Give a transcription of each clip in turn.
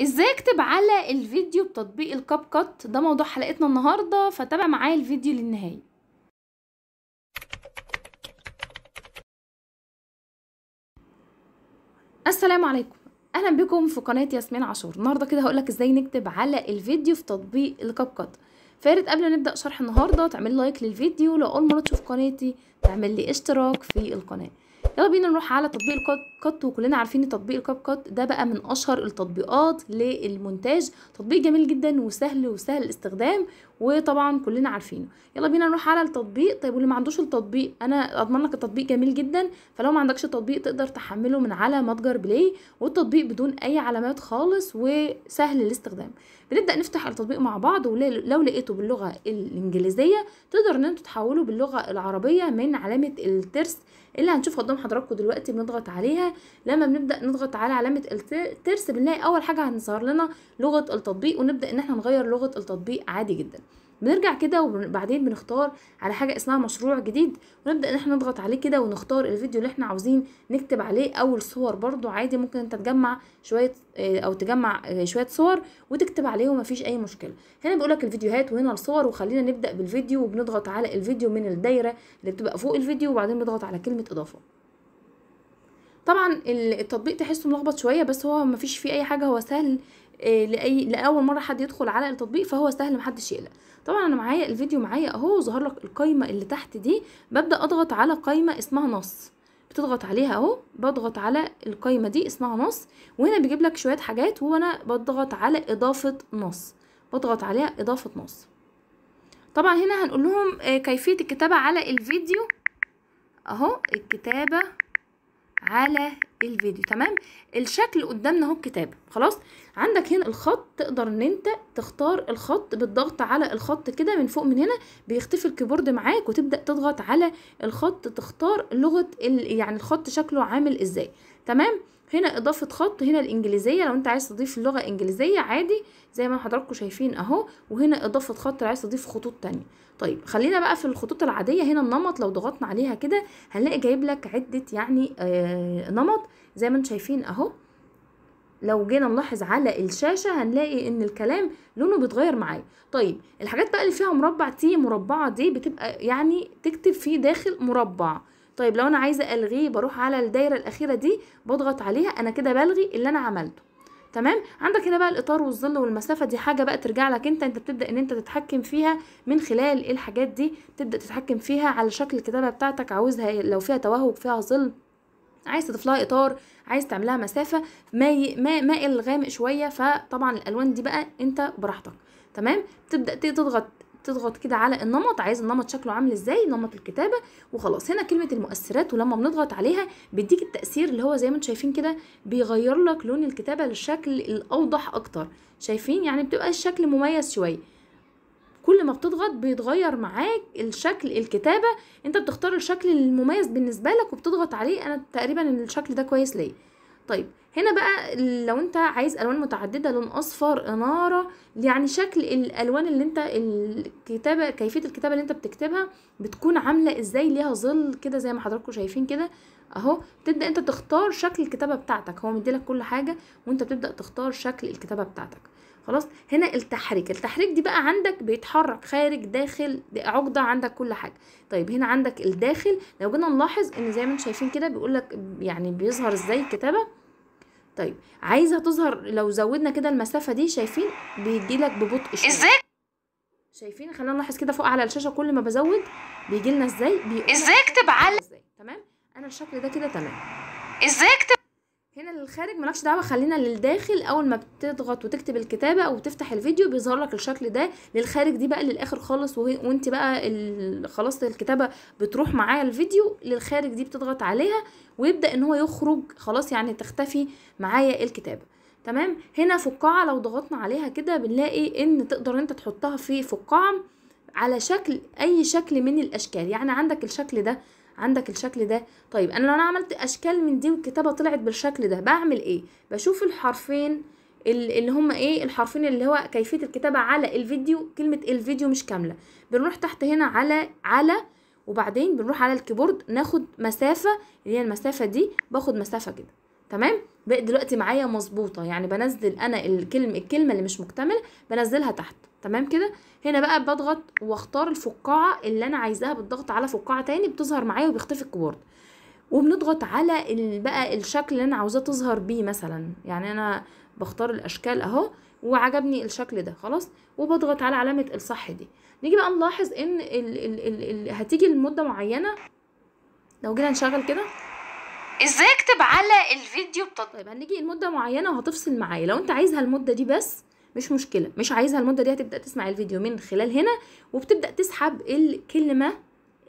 ازاي اكتب على الفيديو بتطبيق الكاب كات ده موضوع حلقتنا النهارده فتابع معايا الفيديو للنهايه السلام عليكم اهلا بكم في قناه ياسمين عاشور النهارده كده هقولك ازاي نكتب على الفيديو في تطبيق الكاب كات فارد قبل ما نبدا شرح النهارده تعمل لايك للفيديو لو اول مره تشوف قناتي تعمل لي اشتراك في القناه يلا بينا نروح على تطبيق الكاب كات وكلنا عارفين تطبيق الكاب كات ده بقى من اشهر التطبيقات للمونتاج تطبيق جميل جدا وسهل وسهل الاستخدام وطبعا كلنا عارفينه يلا بينا نروح على التطبيق طيب واللي ما عندوش التطبيق انا اضمن لك التطبيق جميل جدا فلو ما عندكش تطبيق تقدر تحمله من على متجر بلاي والتطبيق بدون اي علامات خالص وسهل الاستخدام بنبدا نفتح التطبيق مع بعض ولو لقيته باللغه الانجليزيه تقدر ان انتوا تحولوا باللغه العربيه من علامه الترس اللي هنشوفها قدام حضراتكم دلوقتي بنضغط عليها لما بنبدا نضغط على علامه الترس بنلاقي اول حاجه هنظهر لنا لغه التطبيق ونبدا ان احنا نغير لغه التطبيق عادي جدا بنرجع كده وبعدين بنختار على حاجة اسمها مشروع جديد ونبدأ ان احنا نضغط عليه كده ونختار الفيديو اللي احنا عاوزين نكتب عليه او الصور برضو عادي ممكن انت تجمع شوية آه، او تجمع آه، شوية صور وتكتب عليه ومفيش اي مشكلة هنا بيقولك الفيديوهات وهنا الصور وخلينا نبدأ بالفيديو وبنضغط على الفيديو من الدايرة اللي بتبقى فوق الفيديو وبعدين بنضغط على كلمة اضافة طبعا التطبيق تحسه ملخبط شويه بس هو مفيش فيه اي حاجه هو سهل آه، لاي لاول مره حد يدخل على التطبيق فهو سهل محدش يقلق طبعا انا معايا الفيديو معايا اهو ظهر لك القايمه اللي تحت دي ببدا اضغط على قايمه اسمها نص بتضغط عليها اهو بضغط على القايمه دي اسمها نص وهنا بيجيب لك شويه حاجات وانا بضغط على اضافه نص بضغط عليها اضافه نص طبعا هنا هنقول لهم آه، كيفيه الكتابه على الفيديو اهو الكتابه على الفيديو تمام الشكل قدامنا اهو الكتاب خلاص عندك هنا الخط تقدر ان انت تختار الخط بالضغط على الخط كده من فوق من هنا بيختفي الكيبورد معاك وتبدا تضغط على الخط تختار لغه يعني الخط شكله عامل ازاي تمام هنا اضافه خط هنا الانجليزيه لو انت عايز تضيف اللغه الانجليزيه عادي زي ما حضراتكم شايفين اهو وهنا اضافه خط لو عايز تضيف خطوط تانية طيب خلينا بقى في الخطوط العاديه هنا النمط لو ضغطنا عليها كده هنلاقي جايب لك عده يعني آه نمط زي ما انتم شايفين اهو لو جينا نلاحظ على الشاشة هنلاقي ان الكلام لونه بيتغير معايا طيب الحاجات بقى اللي فيها مربع تي مربعة دي بتبقى يعني تكتب فيه داخل مربع طيب لو انا عايزه الغيه بروح على الدايره الاخيره دي بضغط عليها انا كده بلغي اللي انا عملته تمام عندك هنا بقى الاطار والظل والمسافه دي حاجه بقى ترجع لك انت انت بتبدا ان انت تتحكم فيها من خلال إيه الحاجات دي تبدا تتحكم فيها على شكل الكتابه بتاعتك عاوزها لو فيها توهج فيها ظل عايز تضيف لها اطار عايز تعملها مسافه ماء ما ما الغامق شويه فطبعا الالوان دي بقى انت براحتك تمام تبدا تضغط تضغط كده على النمط عايز النمط شكله عامل ازاي نمط الكتابه وخلاص هنا كلمه المؤثرات ولما بنضغط عليها بيديك التاثير اللي هو زي ما انتم شايفين كده بيغير لك لون الكتابه للشكل الاوضح اكتر شايفين يعني بتبقى الشكل مميز شويه كل ما بتضغط بيتغير معاك الشكل الكتابه انت بتختار الشكل المميز بالنسبه لك وبتضغط عليه انا تقريبا الشكل ده كويس ليا طيب هنا بقى لو انت عايز الوان متعدده لون اصفر اناره يعني شكل الالوان اللي انت الكتابه كيفيه الكتابه اللي انت بتكتبها بتكون عامله ازاي ليها ظل كده زي ما حضراتكم شايفين كده اهو تبدا انت تختار شكل الكتابه بتاعتك هو مديلك كل حاجه وانت بتبدا تختار شكل الكتابه بتاعتك خلاص هنا التحريك التحريك دي بقى عندك بيتحرك خارج داخل دي عقده عندك كل حاجه طيب هنا عندك الداخل لو جينا نلاحظ ان زي ما انتم شايفين كده بيقول لك يعني بيظهر ازاي الكتابه طيب عايزه تظهر لو زودنا كده المسافه دي شايفين بيجيلك ببطء شويه ازاي شايفين خلينا نلاحظ كده فوق على الشاشه كل ما بزود بيجي لنا ازاي ازاي اكتب على ازاي تمام انا الشكل ده كده تمام ازاي اكتب الخارج مالكش دعوه خلينا للداخل اول ما بتضغط وتكتب الكتابه او تفتح الفيديو بيظهر لك الشكل ده للخارج دي بقى للاخر خالص وانت بقى خلاص الكتابه بتروح معايا الفيديو للخارج دي بتضغط عليها ويبدا ان هو يخرج خلاص يعني تختفي معايا الكتابه تمام هنا فقاعه لو ضغطنا عليها كده بنلاقي ان تقدر انت تحطها في فقاعه على شكل اي شكل من الاشكال يعني عندك الشكل ده عندك الشكل ده طيب انا لو انا عملت اشكال من دي والكتابه طلعت بالشكل ده بعمل ايه بشوف الحرفين اللي هم ايه الحرفين اللي هو كيفيه الكتابه على الفيديو كلمه الفيديو مش كامله بنروح تحت هنا على على وبعدين بنروح على الكيبورد ناخد مسافه اللي هي المسافه دي باخد مسافه كده تمام بقى دلوقتي معايا مظبوطه يعني بنزل انا الكلمه الكلمه اللي مش مكتمله بنزلها تحت تمام كده هنا بقى بضغط واختار الفقاعه اللي انا عايزاها بالضغط على فقاعه تاني بتظهر معايا وبيختفي الكيبورد وبنضغط على بقى الشكل اللي انا عاوزاه تظهر بيه مثلا يعني انا بختار الاشكال اهو وعجبني الشكل ده خلاص وبضغط على علامه الصح دي نيجي بقى نلاحظ ان ال ال ال ال هتيجي لمده معينه لو جينا نشغل كده ازاي اكتب على الفيديو بتط... طيب هنيجي لمده معينه وهتفصل معايا لو انت عايزها المده دي بس مش مشكله مش عايزها المده دي هتبدا تسمع الفيديو من خلال هنا وبتبدا تسحب الكلمه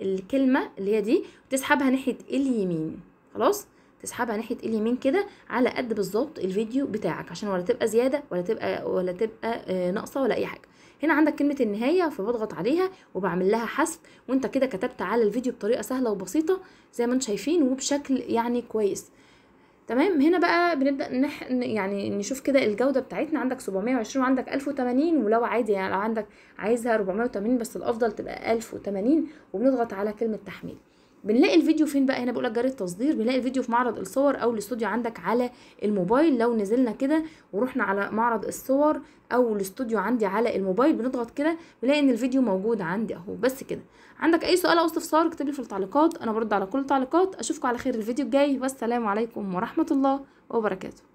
الكلمه اللي هي دي وتسحبها ناحيه اليمين خلاص تسحبها ناحيه اليمين كده على قد بالظبط الفيديو بتاعك عشان ولا تبقى زياده ولا تبقى ولا تبقى آه، ناقصه ولا اي حاجه هنا عندك كلمه النهايه فبضغط عليها وبعمل لها حذف وانت كده كتبت على الفيديو بطريقه سهله وبسيطه زي ما انتم شايفين وبشكل يعني كويس تمام هنا بقى بنبدا نح... يعني نشوف كده الجوده بتاعتنا عندك 720 وعندك 1080 ولو عادي يعني لو عندك عايزها 480 بس الافضل تبقى 1080 وبنضغط على كلمه تحميل بنلاقي الفيديو فين بقى هنا بقول لك جاري التصدير بنلاقي الفيديو في معرض الصور او الاستوديو عندك على الموبايل لو نزلنا كده ورحنا على معرض الصور او الاستوديو عندي على الموبايل بنضغط كده بنلاقي ان الفيديو موجود عندي اهو بس كده عندك اي سؤال او استفسار اكتب لي في التعليقات انا برد على كل التعليقات اشوفكم على خير الفيديو الجاي والسلام عليكم ورحمه الله وبركاته